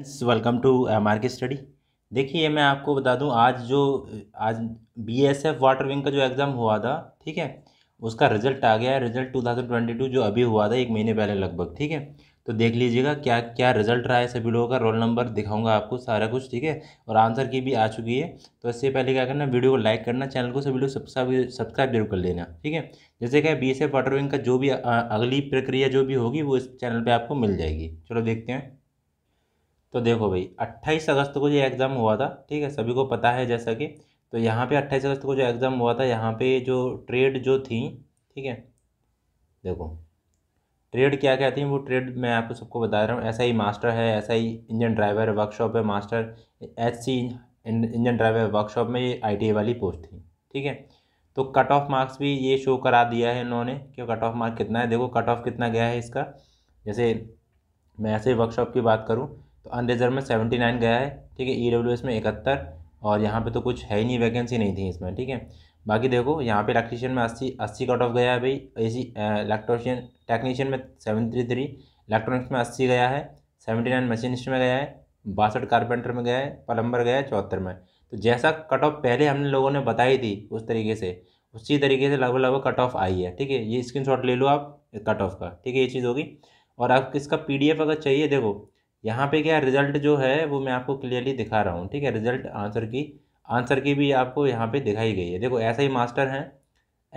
friends welcome to M R की study देखिए मैं आपको बता दूं आज जो आज B S F water wing का जो एग्ज़ाम हुआ था ठीक है उसका रिजल्ट आ गया है रिजल्ट 2022 जो अभी हुआ था एक महीने पहले लगभग ठीक है तो देख लीजिएगा क्या क्या रिजल्ट रहा है सभी लोगों का रोल नंबर दिखाऊंगा आपको सारा कुछ ठीक है और आंसर की भी आ चुकी है तो इससे पहले क्या करना वीडियो को लाइक करना चैनल को सभी लोग सब्सक्राइब सब्सक्राइब जरूर कर लेना ठीक है जैसे क्या B S F water wing का जो भी अगली प्रक्रिया जो भी होगी वो इस चैनल पर आपको मिल जाएगी चलो देखते हैं तो देखो भाई 28 अगस्त को ये एग्ज़ाम हुआ था ठीक है सभी को पता है जैसा कि तो यहाँ पे 28 अगस्त को जो एग्ज़ाम हुआ था यहाँ पे जो ट्रेड जो थी ठीक है देखो ट्रेड क्या क्या थी वो ट्रेड मैं आपको सबको बता रहा हूँ ऐसा ही मास्टर है ऐसा ही इंजन ड्राइवर वर्कशॉप है master H C engine driver workshop में ये आई वाली पोस्ट थी ठीक है तो कट ऑफ मार्क्स भी ये शो करा दिया है इन्होंने कि कट ऑफ मार्क कितना है देखो कट ऑफ कितना गया है इसका जैसे मैं ऐसे वर्कशॉप की बात करूँ तो अनरिजर्व में सेवेंटी नाइन गया है ठीक है ई डब्ल्यू एस में इकहत्तर और यहाँ पे तो कुछ है ही नहीं वैकेंसी नहीं थी इसमें ठीक है बाकी देखो यहाँ पे इलेक्ट्रीशियन में अस्सी अस्सी कट ऑफ गया है भाई ए सी इलेक्ट्रोशियन टेक्नीशियन में सेवन थ्री थ्री इलेक्ट्रॉनिक्स में अस्सी गया है सेवेंटी नाइन मशीनिस्ट में गया है बासठ कारपेंटर में गया है पलम्बर गया है चौहत्तर में तो जैसा कट ऑफ पहले हमने लोगों ने बताई थी उस तरीके से उसी तरीके से लगभग लगभग कट ऑफ आई है ठीक है ये स्क्रीन ले लो आप कट ऑफ का ठीक है ये चीज़ होगी और आप इसका पीडीएफ अगर चाहिए देखो यहाँ पे क्या रिज़ल्ट जो है वो मैं आपको क्लियरली दिखा रहा हूँ ठीक है रिज़ल्ट आंसर की आंसर की भी आपको यहाँ पे दिखाई गई है देखो ऐसे ही मास्टर हैं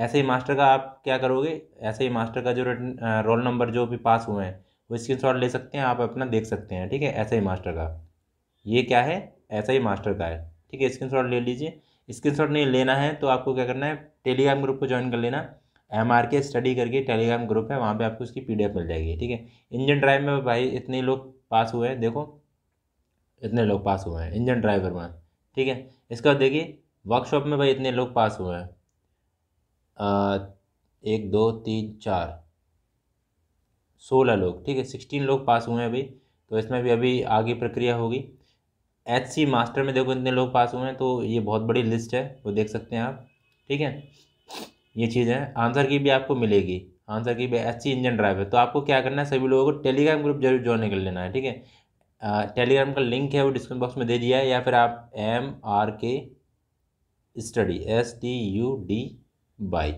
ऐसे ही मास्टर का आप क्या करोगे ऐसे ही मास्टर का जो रोल नंबर जो भी पास हुए हैं वो स्क्रीन ले सकते हैं आप अपना देख सकते हैं ठीक है ऐसे ही मास्टर का ये क्या है ऐसा ही मास्टर का है ठीक है स्क्रीन ले लीजिए स्क्रीन शॉट नहीं लेना है तो आपको क्या करना है टेलीग्राम ग्रुप को ज्वाइन कर लेना एम आर के स्टडी करके टेलीग्राम ग्रुप है वहाँ पे आपको उसकी पीडीएफ मिल जाएगी ठीक है इंजन ड्राइव में भाई इतने लोग पास हुए हैं देखो इतने लोग पास हुए हैं इंजन ड्राइवर में ठीक है इसके बाद देखिए वर्कशॉप में भाई इतने लोग पास हुए हैं एक दो तीन चार सोलह लोग ठीक है सिक्सटीन लोग पास हुए हैं अभी तो इसमें भी अभी आगे प्रक्रिया होगी एच सी मास्टर में देखो इतने लोग पास हुए हैं तो ये बहुत बड़ी लिस्ट है वो देख सकते हैं आप ठीक है ये चीज़ें आंसर की भी आपको मिलेगी आंसर की सी इंजन ड्राइवर तो आपको क्या करना है सभी लोगों को टेलीग्राम ग्रुप जरूर ज्वाइन कर लेना है ठीक है टेलीग्राम का लिंक है वो डिस्क्रिप्शन बॉक्स में दे दिया है या फिर आप एम आर के study S T U D by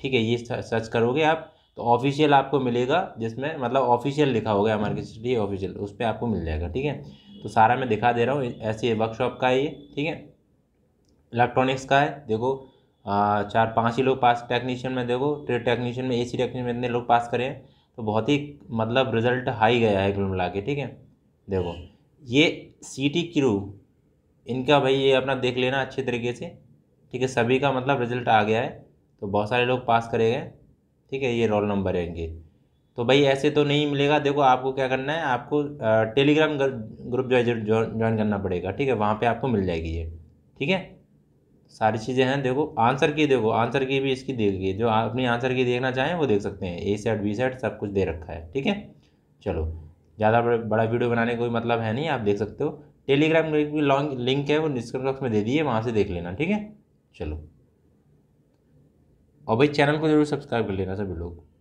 ठीक है ये सर्च करोगे आप तो ऑफिशियल आपको मिलेगा जिसमें मतलब ऑफिशियल लिखा होगा हमारे के स्टडी ऑफिशियल उस पर आपको मिल जाएगा ठीक है तो सारा मैं दिखा दे रहा हूँ ऐसी वर्कशॉप का है ये ठीक है इलेक्ट्रॉनिक्स का है देखो चार पाँच ही लोग पास टेक्नीशियन में देखो ट्रेड टेक्नीशियन में ए सी टेक्नीशियन में इतने लोग पास करें तो बहुत ही मतलब रिजल्ट हाई गया है कुल मिला के ठीक है देखो ये सी टी क्रू इनका भाई ये अपना देख लेना अच्छे तरीके से ठीक है सभी का मतलब रिजल्ट आ गया है तो बहुत सारे लोग पास करे गए ठीक है ये रोल नंबर है इनके तो भाई ऐसे तो नहीं मिलेगा देखो आपको क्या करना है आपको टेलीग्राम ग्रुप ज्वाइन करना पड़ेगा ठीक है वहाँ पे आपको मिल जाएगी ये ठीक है सारी चीज़ें हैं देखो आंसर की देखो आंसर की भी इसकी देखिए जो अपनी आंसर की देखना चाहें वो देख सकते हैं ए सेट बी सेट सब कुछ दे रखा है ठीक है चलो ज़्यादा बड़ा वीडियो बनाने का कोई मतलब है नहीं आप देख सकते हो टेलीग्राम की भी लॉन्ग लिंक है वो डिस्क्रिप्शन बॉक्स में दे दिए वहाँ से देख लेना ठीक है चलो और भाई चैनल को जरूर सब्सक्राइब कर लेना सभी लोग